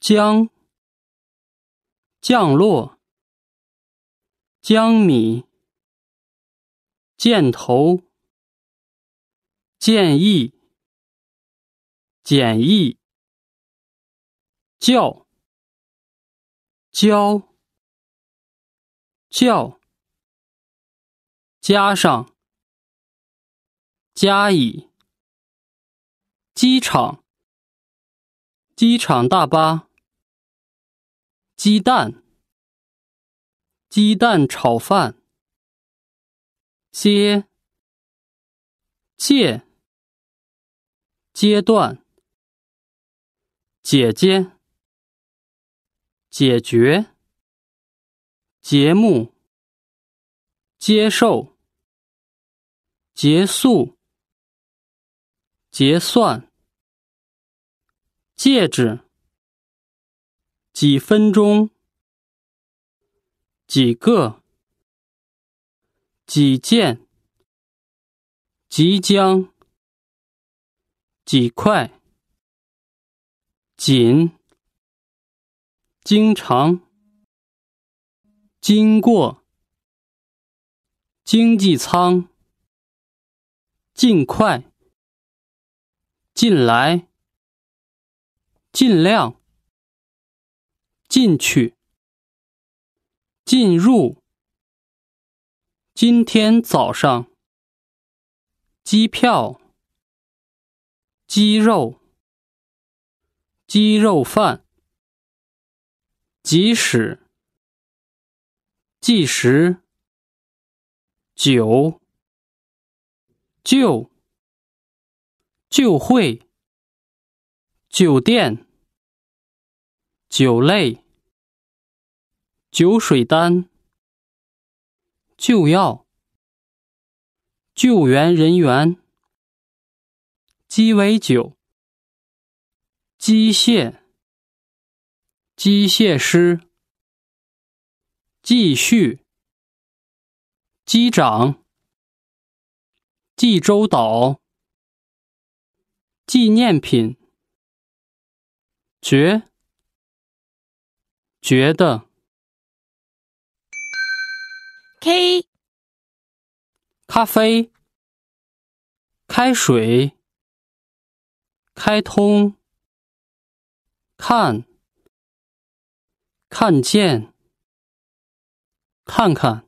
将降落，将米箭头建议简易教教教加上加以机场机场大巴。鸡蛋，鸡蛋炒饭，接，借，阶段，姐姐，解决，节目，接受，结束，结算，戒指。几分钟，几个，几件，即将，几块，紧，经常，经过，经济舱，尽快，进来，尽量。进去，进入。今天早上，机票，鸡肉，鸡肉饭。即使，计时，酒，就，就会，酒店。酒类、酒水单、救药、救援人员、鸡尾酒、机械、机械师、继续、机长、济州岛、纪念品、绝。觉得。K。咖啡。开水。开通。看。看见。看看。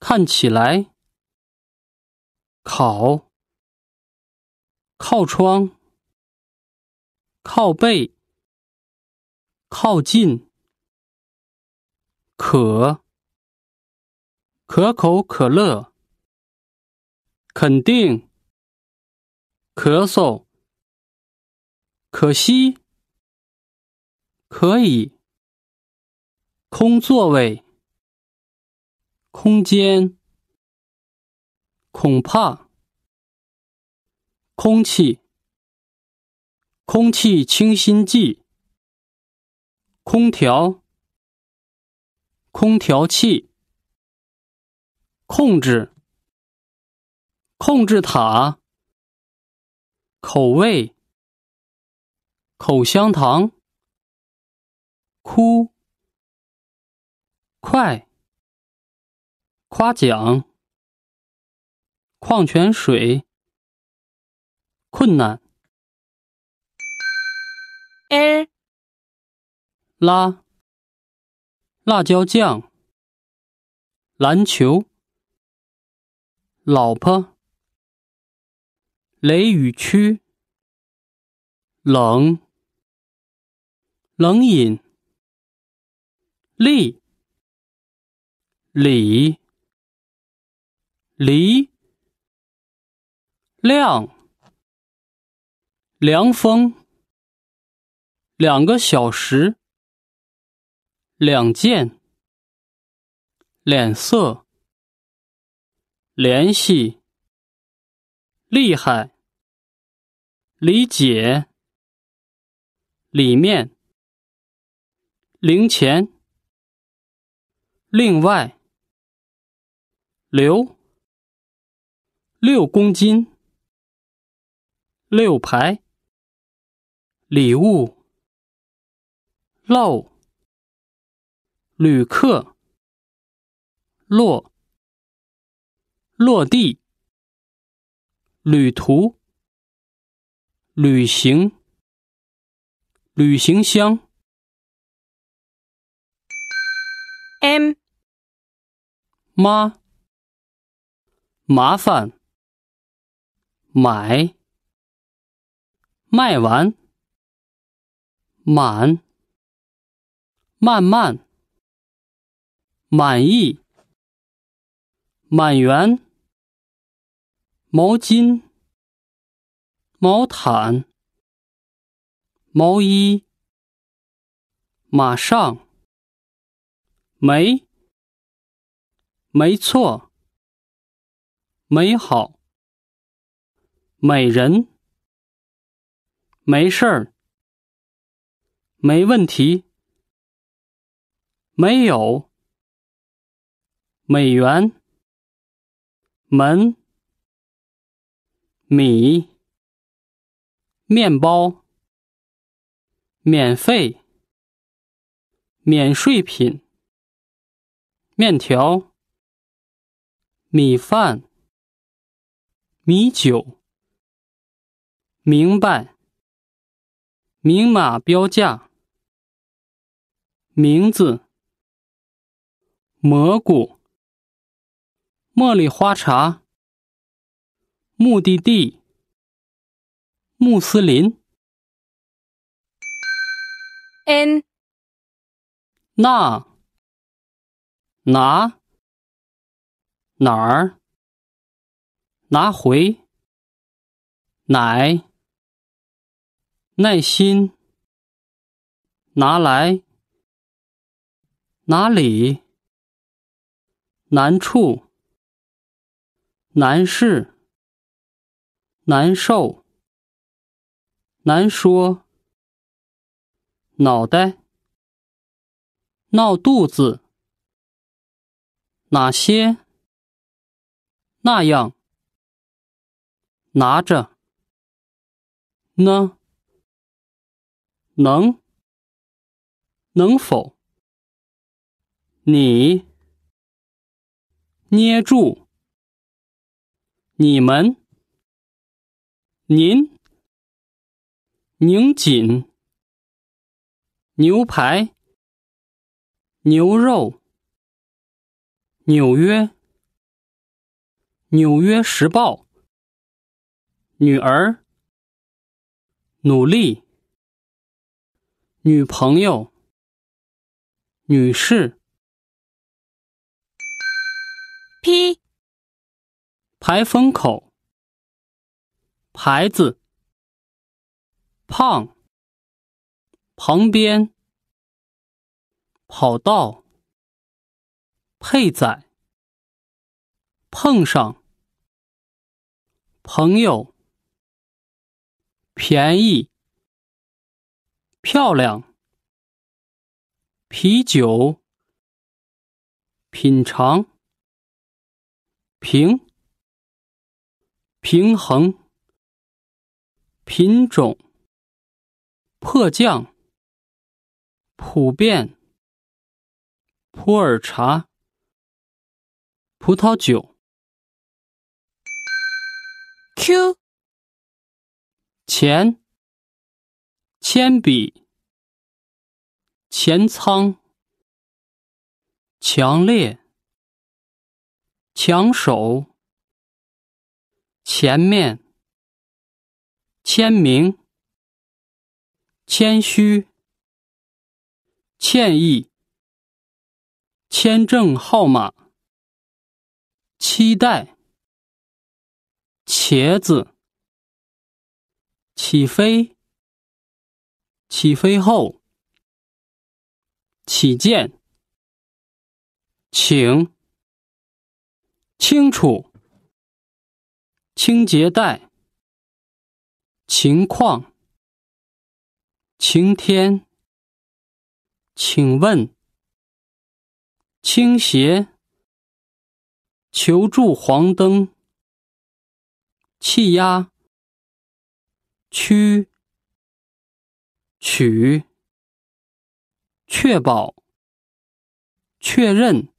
看起来。考。靠窗。靠背。靠近，可可口可乐，肯定，咳嗽，可惜，可以，空座位，空间，恐怕，空气，空气清新剂。空调，空调器，控制，控制塔，口味，口香糖，哭，快，夸奖，矿泉水，困难，L。拉。辣椒酱。篮球。老婆。雷雨区。冷。冷饮。丽。李。李。亮。凉风。两个小时。两件，脸色，联系，厉害，理解，里面，零钱，另外，留，六公斤，六排，礼物，漏。旅客，落，落地，旅途，旅行，旅行箱，M，妈，麻烦，买，卖完，满，慢慢。满意，满员、毛巾，毛毯，毛衣。马上，没，没错，美好，美人，没事儿，没问题，没有。美元，门，米，面包，免费，免税品，面条，米饭，米酒，明白，明码标价，名字，蘑菇。茉莉花茶，目的地，穆斯林，N，那，拿，哪儿，拿回，奶，耐心，拿来，哪里，难处。难事，难受，难说，脑袋，闹肚子，哪些？那样，拿着呢？能？能否？你？捏住。你们，您，拧紧，牛排，牛肉，纽约，纽约时报，女儿，努力，女朋友，女士，P。排风口，牌子，胖，旁边，跑道，配载，碰上，朋友，便宜，漂亮，啤酒，品尝，平。平衡，品种，迫降，普遍，普洱茶，葡萄酒，Q，钱，铅笔，前仓、强烈，抢手。前面签名，谦虚，歉意，签证号码，期待，茄子，起飞，起飞后，起见，请清楚。清洁带，情况晴天，请问倾斜求助黄灯，气压区取确保确认。